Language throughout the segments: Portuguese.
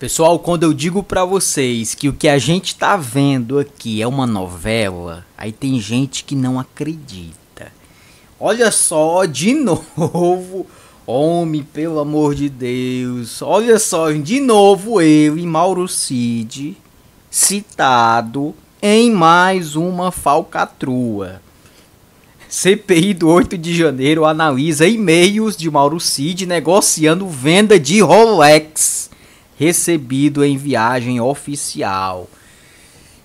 Pessoal, quando eu digo para vocês que o que a gente tá vendo aqui é uma novela, aí tem gente que não acredita. Olha só, de novo, homem, pelo amor de Deus. Olha só, de novo eu e Mauro Cid citado em mais uma falcatrua. CPI do 8 de janeiro analisa e-mails de Mauro Cid negociando venda de Rolex recebido em viagem oficial.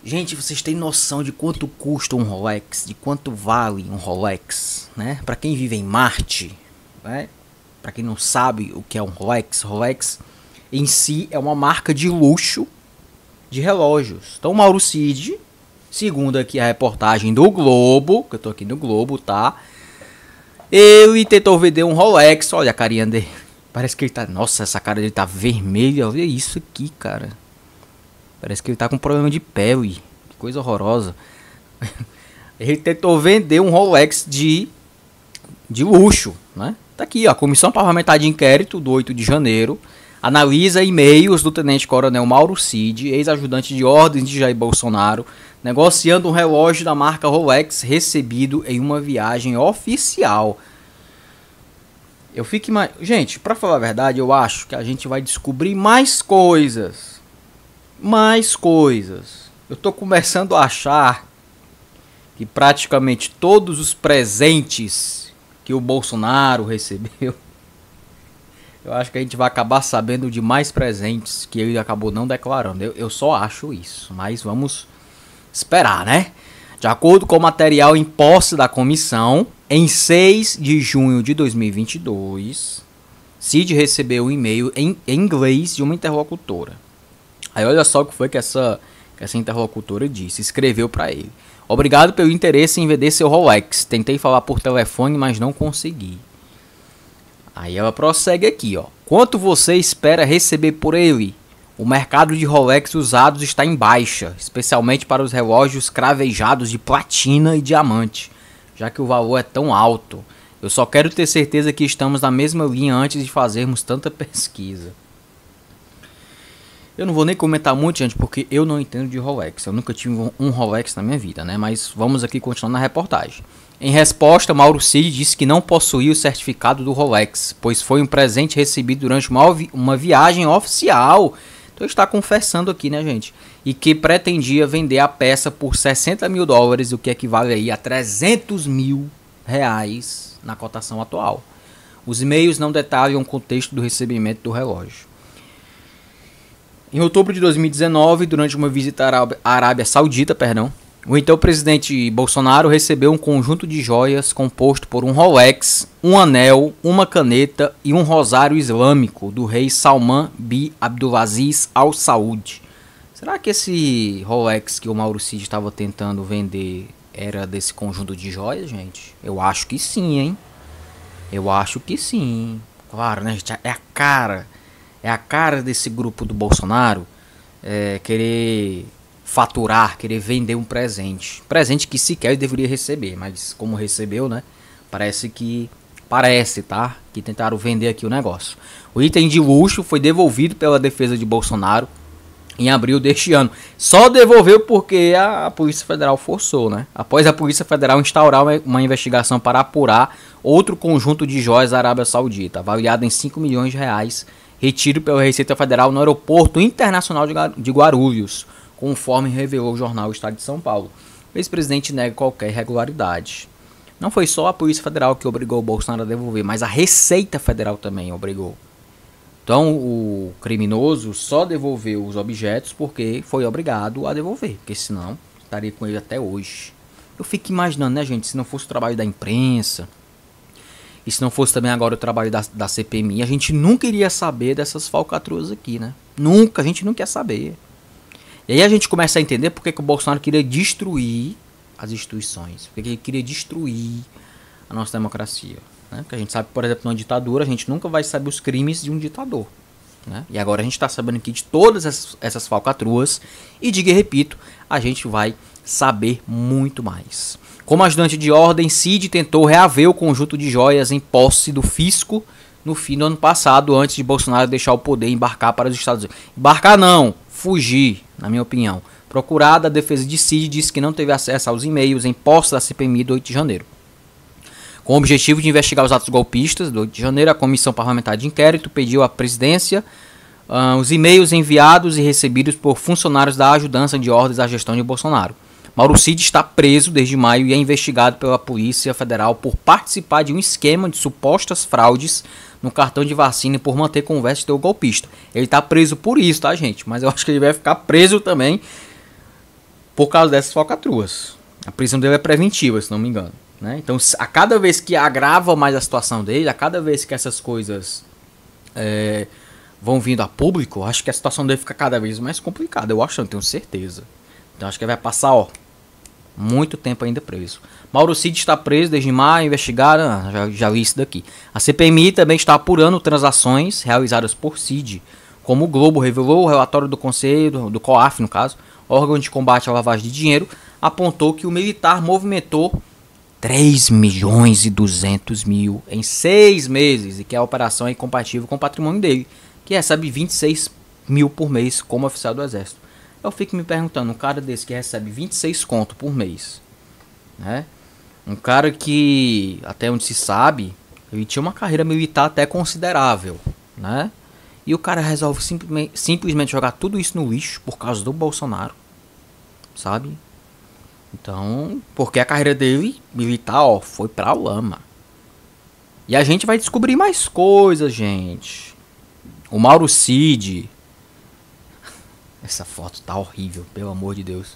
Gente, vocês têm noção de quanto custa um Rolex, de quanto vale um Rolex, né? Para quem vive em Marte, né? Para quem não sabe o que é um Rolex, Rolex em si é uma marca de luxo de relógios. Então, Mauro Cid, segundo aqui a reportagem do Globo, que eu tô aqui no Globo, tá? Ele tentou vender um Rolex, olha a carinha dele Parece que ele tá. Nossa, essa cara dele tá vermelha. Olha isso aqui, cara. Parece que ele tá com problema de pele. Que coisa horrorosa. ele tentou vender um Rolex de, de luxo, né? Tá aqui, ó. Comissão Parlamentar de Inquérito do 8 de janeiro analisa e-mails do tenente-coronel Mauro Cid, ex-ajudante de ordens de Jair Bolsonaro, negociando um relógio da marca Rolex recebido em uma viagem oficial eu fico mais. Gente, para falar a verdade, eu acho que a gente vai descobrir mais coisas. Mais coisas. Eu tô começando a achar que praticamente todos os presentes que o Bolsonaro recebeu, eu acho que a gente vai acabar sabendo de mais presentes que ele acabou não declarando. Eu, eu só acho isso, mas vamos esperar, né? De acordo com o material em posse da comissão, em 6 de junho de 2022, Cid recebeu um e-mail em, em inglês de uma interlocutora. Aí olha só o que foi que essa, que essa interlocutora disse, escreveu para ele. Obrigado pelo interesse em vender seu Rolex. Tentei falar por telefone, mas não consegui. Aí ela prossegue aqui, ó. Quanto você espera receber por ele? O mercado de Rolex usados está em baixa, especialmente para os relógios cravejados de platina e diamante já que o valor é tão alto. Eu só quero ter certeza que estamos na mesma linha antes de fazermos tanta pesquisa. Eu não vou nem comentar muito, gente, porque eu não entendo de Rolex. Eu nunca tive um Rolex na minha vida, né? Mas vamos aqui continuar na reportagem. Em resposta, Mauro Cid disse que não possuía o certificado do Rolex, pois foi um presente recebido durante uma, vi uma viagem oficial então está confessando aqui, né, gente? E que pretendia vender a peça por 60 mil dólares, o que equivale aí a 300 mil reais na cotação atual. Os e-mails não detalham o contexto do recebimento do relógio. Em outubro de 2019, durante uma visita à Arábia Saudita, perdão, o então presidente Bolsonaro recebeu um conjunto de joias composto por um Rolex, um anel, uma caneta e um rosário islâmico do rei Salman bin Abdulaziz Al Saud. Será que esse Rolex que o Mauro Cid estava tentando vender era desse conjunto de joias, gente? Eu acho que sim, hein? Eu acho que sim. Claro, né, gente? É a cara. É a cara desse grupo do Bolsonaro é, querer faturar, querer vender um presente. Presente que sequer deveria receber, mas como recebeu, né? Parece que. Parece, tá? Que tentaram vender aqui o negócio. O item de luxo foi devolvido pela defesa de Bolsonaro em abril deste ano. Só devolveu porque a, Polícia Federal forçou, né? Após a Polícia Federal instaurar uma, investigação para apurar outro conjunto de joias da Arábia Saudita, avaliado em 5 milhões de reais, retido pela Receita Federal no Aeroporto Internacional de, Guarulhos conforme revelou o jornal Estado de São Paulo. O ex-presidente nega qualquer irregularidade. Não foi só a Polícia Federal que obrigou o Bolsonaro a devolver, mas a Receita Federal também obrigou. Então o criminoso só devolveu os objetos porque foi obrigado a devolver, porque senão estaria com ele até hoje. Eu fico imaginando, né, gente, se não fosse o trabalho da imprensa, e se não fosse também agora o trabalho da, da CPMI, a gente nunca iria saber dessas falcatruas aqui, né? Nunca, a gente não quer saber. E aí a gente começa a entender porque que o Bolsonaro queria destruir as instituições, porque ele queria destruir a nossa democracia. Né? Porque a gente sabe, por exemplo, numa ditadura, a gente nunca vai saber os crimes de um ditador. Né? E agora a gente está sabendo aqui de todas essas, essas falcatruas, e diga e repito, a gente vai saber muito mais. Como ajudante de ordem, Cid tentou reaver o conjunto de joias em posse do fisco no fim do ano passado, antes de Bolsonaro deixar o poder embarcar para os Estados Unidos. Embarcar não, fugir na minha opinião. Procurada, a defesa de Cid disse que não teve acesso aos e-mails em posse da CPMI do 8 de janeiro. Com o objetivo de investigar os atos golpistas do 8 de janeiro, a Comissão Parlamentar de Inquérito pediu à presidência uh, os e-mails enviados e recebidos por funcionários da ajudança de ordens à gestão de Bolsonaro. Mauro Cid está preso desde maio e é investigado pela Polícia Federal por participar de um esquema de supostas fraudes no cartão de vacina e por manter conversa do golpista. Ele está preso por isso, tá, gente? Mas eu acho que ele vai ficar preso também por causa dessas falcatruas. A prisão dele é preventiva, se não me engano. Né? Então, a cada vez que agrava mais a situação dele, a cada vez que essas coisas é, vão vindo a público, acho que a situação dele fica cada vez mais complicada. Eu acho, não tenho certeza. Então acho que vai passar, ó, muito tempo ainda preso. Mauro Cid está preso desde maio, investigaram ah, já, já vi isso daqui. A CPMI também está apurando transações realizadas por Cid. Como o Globo revelou, o relatório do Conselho, do COAF no caso, órgão de combate à lavagem de dinheiro, apontou que o militar movimentou 3 milhões e 200 mil em seis meses e que a operação é incompatível com o patrimônio dele, que recebe 26 mil por mês como oficial do Exército. Eu fico me perguntando, um cara desse que recebe 26 conto por mês, né? Um cara que, até onde se sabe, ele tinha uma carreira militar até considerável, né? E o cara resolve simplesmente, simplesmente jogar tudo isso no lixo por causa do Bolsonaro, sabe? Então, porque a carreira dele militar, ó, foi pra lama. E a gente vai descobrir mais coisas, gente. O Mauro Cid, essa foto tá horrível, pelo amor de Deus.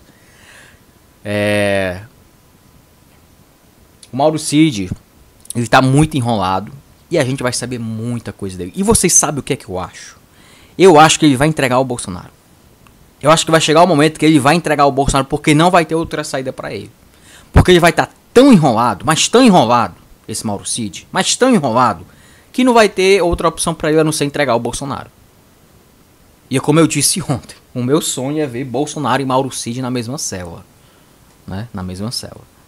É... O Mauro Cid, ele tá muito enrolado. E a gente vai saber muita coisa dele. E vocês sabem o que é que eu acho? Eu acho que ele vai entregar o Bolsonaro. Eu acho que vai chegar o momento que ele vai entregar o Bolsonaro porque não vai ter outra saída para ele. Porque ele vai estar tá tão enrolado, mas tão enrolado, esse Mauro Cid, mas tão enrolado, que não vai ter outra opção para ele a não ser entregar o Bolsonaro. E é como eu disse ontem. O meu sonho é ver Bolsonaro e Mauro Cid na mesma célula. Né? Na mesma célula.